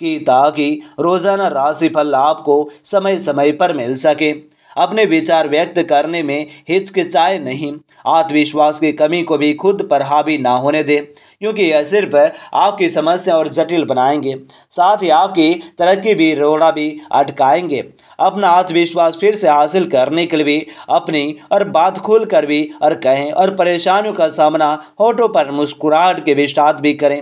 कि ताकि रोज़ाना राशिफल आपको समय समय पर मिल सके अपने विचार व्यक्त करने में हिचकिचाए नहीं आत्मविश्वास की कमी को भी खुद पर हावी ना होने दें क्योंकि यह सिर्फ आपकी समस्या और जटिल बनाएंगे साथ ही आपकी तरक्की भी रोड़ा भी अटकाएंगे अपना आत्मविश्वास फिर से हासिल करने के लिए अपनी और बात खोल कर भी और कहें और परेशानियों का सामना होठों पर मुस्कुराहट के भी भी करें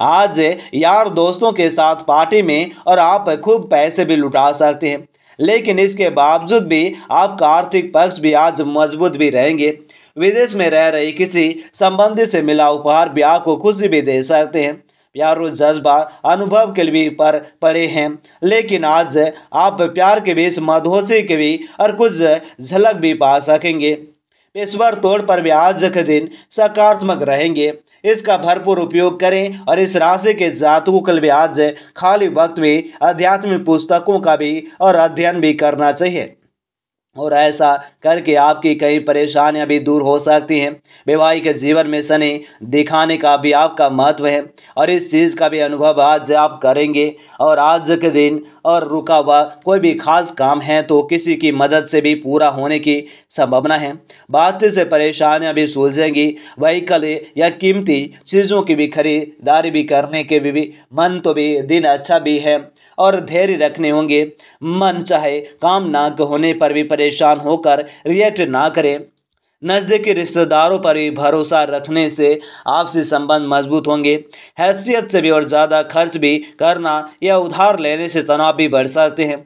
आज यार दोस्तों के साथ पार्टी में और आप खूब पैसे भी लुटा सकते हैं लेकिन इसके बावजूद भी आपका आर्थिक पक्ष भी आज मजबूत भी रहेंगे विदेश में रह रही किसी संबंधी से मिला उपहार भी आपको खुशी भी दे सकते हैं प्यार और जज्बा अनुभव के लिए पर पड़े हैं लेकिन आज आप प्यार के बीच मधोसी के भी और कुछ झलक भी पा सकेंगे पेशवर तौर पर भी आज के दिन सकारात्मक रहेंगे इसका भरपूर उपयोग करें और इस राशि के जातकों कल आज खाली वक्त में आध्यात्मिक पुस्तकों का भी और अध्ययन भी करना चाहिए और ऐसा करके आपकी कई परेशानियां भी दूर हो सकती हैं वैवाहिक जीवन में शनि दिखाने का भी आपका महत्व है और इस चीज़ का भी अनुभव आज आप करेंगे और आज के दिन और रुका हुआ कोई भी खास काम है तो किसी की मदद से भी पूरा होने की संभावना है बातचीत से परेशानियां भी सुलझेंगी वहीकल या कीमती चीज़ों की भी खरीदारी भी करने के भी, भी मन तो भी दिन अच्छा भी है और धैर्य रखने होंगे मन चाहे काम ना होने पर भी परे परेशान होकर रिएक्ट ना करें नज़दीकी रिश्तेदारों पर भी भरोसा रखने से आपसी संबंध मजबूत होंगे हैसियत से भी और ज़्यादा खर्च भी करना या उधार लेने से तनाव भी बढ़ सकते हैं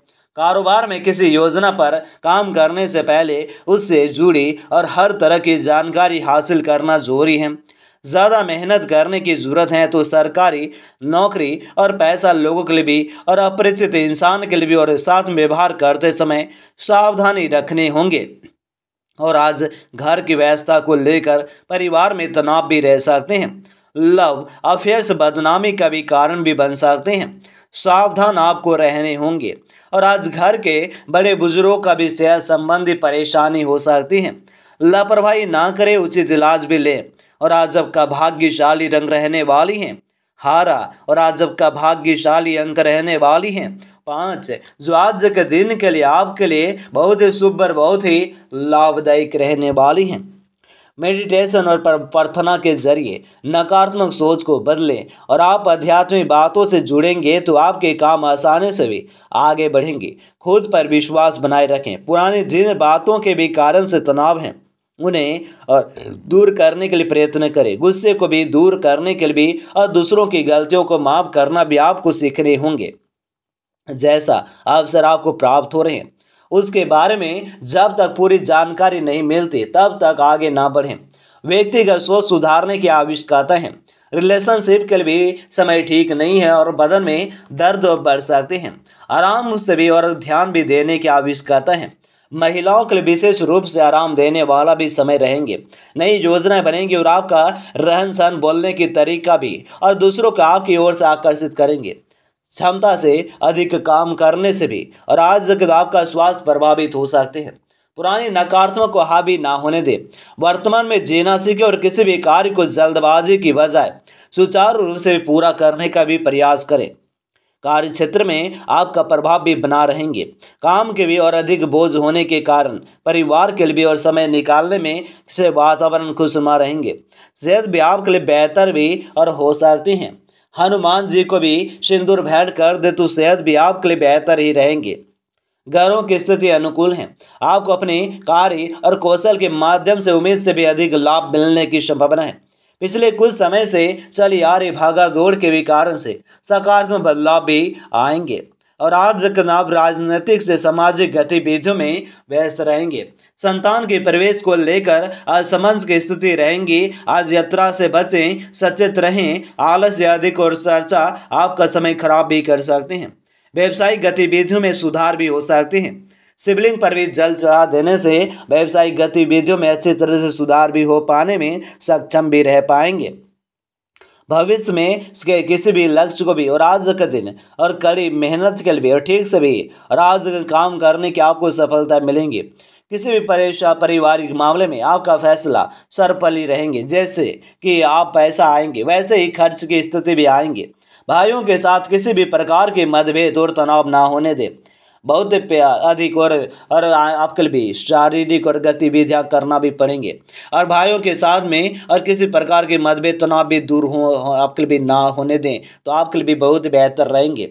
कारोबार में किसी योजना पर काम करने से पहले उससे जुड़ी और हर तरह की जानकारी हासिल करना जरूरी है ज़्यादा मेहनत करने की ज़रूरत है तो सरकारी नौकरी और पैसा लोगों के लिए भी और अपरिचित इंसान के लिए भी और साथ में व्यवहार करते समय सावधानी रखने होंगे और आज घर की व्यवस्था को लेकर परिवार में तनाव भी रह सकते हैं लव अफेयर्स बदनामी का भी कारण भी बन सकते हैं सावधान आपको रहने होंगे और आज घर के बड़े बुजुर्गों का भी सेहत संबंधी परेशानी हो सकती है लापरवाही ना करें उचित इलाज भी लें और आजब का भाग्यशाली रंग रहने वाली हैं हारा और आजब का भाग्यशाली अंक रहने वाली हैं पाँच जो आज के दिन के लिए आपके लिए बहुत ही शुभ और बहुत ही लाभदायक रहने वाली हैं मेडिटेशन और प्रार्थना के जरिए नकारात्मक सोच को बदलें और आप आध्यात्मिक बातों से जुड़ेंगे तो आपके काम आसानी से भी आगे बढ़ेंगे खुद पर विश्वास बनाए रखें पुराने जिन बातों के भी कारण से तनाव हैं उन्हें दूर करने के लिए प्रयत्न करें गुस्से को भी दूर करने के लिए भी और दूसरों की गलतियों को माफ़ करना भी आपको सीखने होंगे जैसा अवसर आपको प्राप्त हो रहे हैं उसके बारे में जब तक पूरी जानकारी नहीं मिलती तब तक आगे ना बढ़ें व्यक्तिगत सोच सुधारने की आवश्यकता है रिलेशनशिप के लिए भी समय ठीक नहीं है और बदन में दर्द बढ़ सकते हैं आराम से भी और ध्यान भी देने की आवश्यकता है महिलाओं के लिए विशेष रूप से आराम देने वाला भी समय रहेंगे नई योजनाएं बनेंगी और आपका रहन सहन बोलने की तरीका भी और दूसरों को आपकी ओर से आकर्षित करेंगे क्षमता से अधिक काम करने से भी और आज तक आपका स्वास्थ्य प्रभावित हो सकते हैं पुरानी नकारात्मक को हावी ना होने दें वर्तमान में जीना सीखें और किसी भी कार्य को जल्दबाजी की बजाय सुचारू रूप से पूरा करने का भी प्रयास करें कार्य क्षेत्र में आपका प्रभाव भी बना रहेंगे काम के भी और अधिक बोझ होने के कारण परिवार के लिए भी और समय निकालने में से वातावरण खुशमा रहेंगे सेहत भी आपके लिए बेहतर भी और हो सकती हैं हनुमान जी को भी सिंदूर भेंट कर दे तो सेहत भी आपके लिए बेहतर ही रहेंगे घरों की स्थिति अनुकूल है आपको अपने कार्य और कौशल के माध्यम से उम्मीद से भी अधिक लाभ मिलने की संभावना है पिछले कुछ समय से चली आ रही भागा दौड़ के भी कारण से सकारात्मक बदलाव भी आएंगे और आप जनाब राजनीतिक से सामाजिक गतिविधियों में व्यस्त रहेंगे संतान के प्रवेश को लेकर असमंज की स्थिति रहेंगी आज यात्रा से बचें सचेत रहें आलस अधिक और चर्चा आपका समय खराब भी कर सकते हैं व्यवसायिक गतिविधियों में सुधार भी हो सकते हैं शिवलिंग पर भी जल चढ़ा देने से व्यावसायिक गतिविधियों में अच्छी तरह से सुधार भी हो पाने में सक्षम भी रह पाएंगे भविष्य में इसके किसी भी लक्ष्य को भी और आज के दिन और कड़ी मेहनत के लिए और ठीक से भी और आज काम करने की आपको सफलता मिलेंगी किसी भी परेशान पारिवारिक मामले में आपका फैसला सरपली रहेंगे जैसे कि आप पैसा आएंगे वैसे ही खर्च की स्थिति भी आएंगे भाइयों के साथ किसी भी प्रकार के मतभेद और तनाव ना होने दें बहुत अधिक और और आपके भी शारीरिक और गतिविधियाँ करना भी पड़ेंगे और भाइयों के साथ में और किसी प्रकार के मतभेद तनाव तो भी दूर हो आपके भी ना होने दें तो आपके भी बहुत बेहतर रहेंगे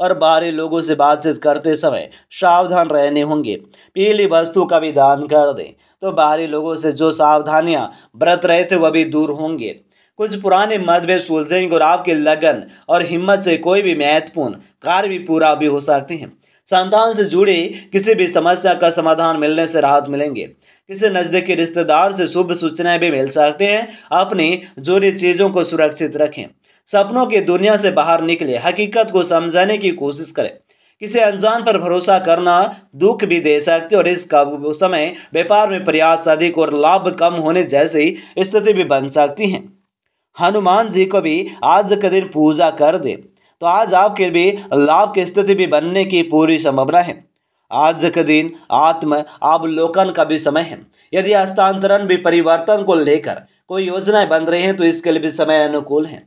और बाहरी लोगों से बातचीत करते समय सावधान रहने होंगे पीली वस्तु का भी दान कर दें तो बाहरी लोगों से जो सावधानियाँ व्रत रहे थे वह भी दूर होंगे कुछ पुराने मतभेद सुलझेंगे और आपकी लगन और हिम्मत से कोई भी महत्वपूर्ण कार्य भी पूरा भी हो सकते हैं संतान से जुड़ी किसी भी समस्या का समाधान मिलने से राहत मिलेंगे किसी नज़दीकी रिश्तेदार से शुभ सूचनाएं भी मिल सकते हैं अपनी जुड़ी चीज़ों को सुरक्षित रखें सपनों की दुनिया से बाहर निकले हकीकत को समझाने की कोशिश करें किसी अनजान पर भरोसा करना दुख भी दे सकते और इस समय व्यापार में प्रयास अधिक और लाभ कम होने जैसी स्थिति भी बन सकती है हनुमान जी को भी आज के दिन पूजा कर दें तो आज आपके भी लाभ की स्थिति भी बनने की पूरी संभावना है आज का दिन आत्म अवलोकन का भी समय है यदि हस्तांतरण भी परिवर्तन को लेकर कोई योजनाएं बन रही हैं तो इसके लिए भी समय अनुकूल है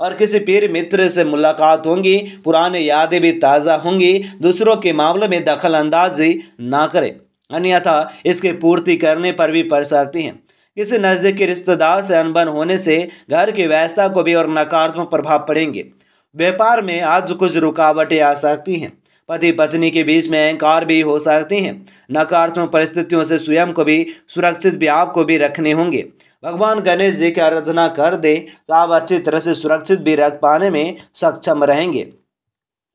और किसी पीर मित्र से मुलाकात होंगी पुराने यादें भी ताज़ा होंगी दूसरों के मामले में दखल अंदाजी ना करें अन्यथा इसकी पूर्ति करने पर भी पड़ सकती हैं किसी नज़दीकी रिश्तेदार से अनबन होने से घर की व्यवस्था को भी और नकारात्मक प्रभाव पड़ेंगे व्यापार में आज कुछ रुकावटें आ सकती हैं पति पत्नी के बीच में अहंकार भी हो सकती हैं नकारात्मक परिस्थितियों से स्वयं को भी सुरक्षित भी आपको भी रखने होंगे भगवान गणेश जी की आराधना कर दे तो आप अच्छी तरह से सुरक्षित भी रख पाने में सक्षम रहेंगे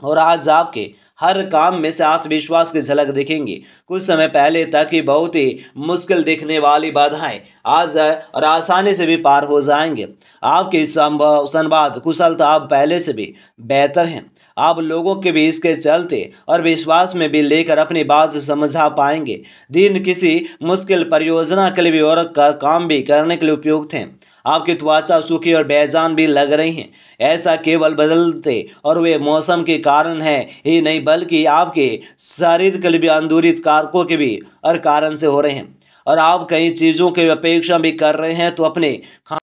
और आज आपके हर काम में से आत्मविश्वास की झलक देखेंगे कुछ समय पहले तक ही बहुत ही मुश्किल दिखने वाली बाधाएं आज और आसानी से भी पार हो जाएंगे आपके संवाद कुशलता आप पहले से भी बेहतर हैं आप लोगों के भी इसके चलते और विश्वास में भी लेकर अपनी बात समझा पाएंगे दिन किसी मुश्किल परियोजना के लिए भी और का काम भी करने के लिए उपयुक्त हैं आपकी त्वचा सूखी और बेजान भी लग रही हैं ऐसा केवल बदलते और वे मौसम के कारण है ही नहीं बल्कि आपके शरीर के लिए अंदूरित कारकों के भी और कारण से हो रहे हैं और आप कई चीज़ों की अपेक्षा भी कर रहे हैं तो अपने